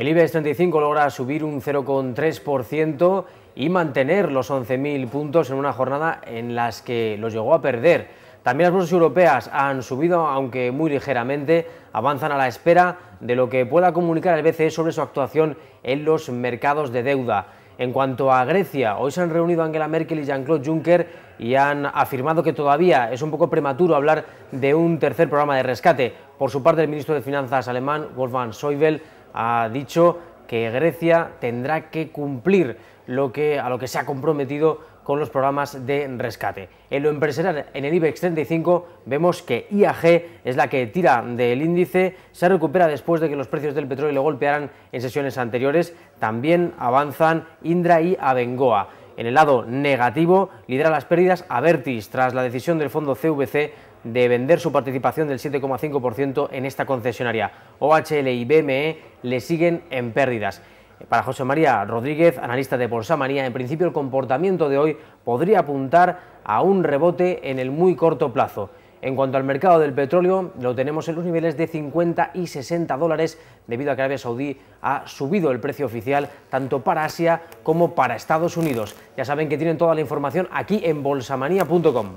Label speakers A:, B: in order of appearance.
A: El IBEX 35 logra subir un 0,3% y mantener los 11.000 puntos en una jornada en la que los llegó a perder. También las bolsas europeas han subido, aunque muy ligeramente, avanzan a la espera de lo que pueda comunicar el BCE sobre su actuación en los mercados de deuda. En cuanto a Grecia, hoy se han reunido Angela Merkel y Jean-Claude Juncker y han afirmado que todavía es un poco prematuro hablar de un tercer programa de rescate. Por su parte, el ministro de Finanzas alemán, Wolfgang Schäuble, ha dicho que Grecia tendrá que cumplir a lo que se ha comprometido con los programas de rescate. En lo empresarial, en el IBEX 35, vemos que IAG es la que tira del índice, se recupera después de que los precios del petróleo lo golpearan en sesiones anteriores. También avanzan Indra y Abengoa. En el lado negativo, lidera las pérdidas Avertis tras la decisión del fondo CVC de vender su participación del 7,5% en esta concesionaria. OHL y BME le siguen en pérdidas. Para José María Rodríguez, analista de Bolsa Manía, en principio el comportamiento de hoy podría apuntar a un rebote en el muy corto plazo. En cuanto al mercado del petróleo, lo tenemos en los niveles de 50 y 60 dólares debido a que Arabia Saudí ha subido el precio oficial tanto para Asia como para Estados Unidos. Ya saben que tienen toda la información aquí en bolsamanía.com.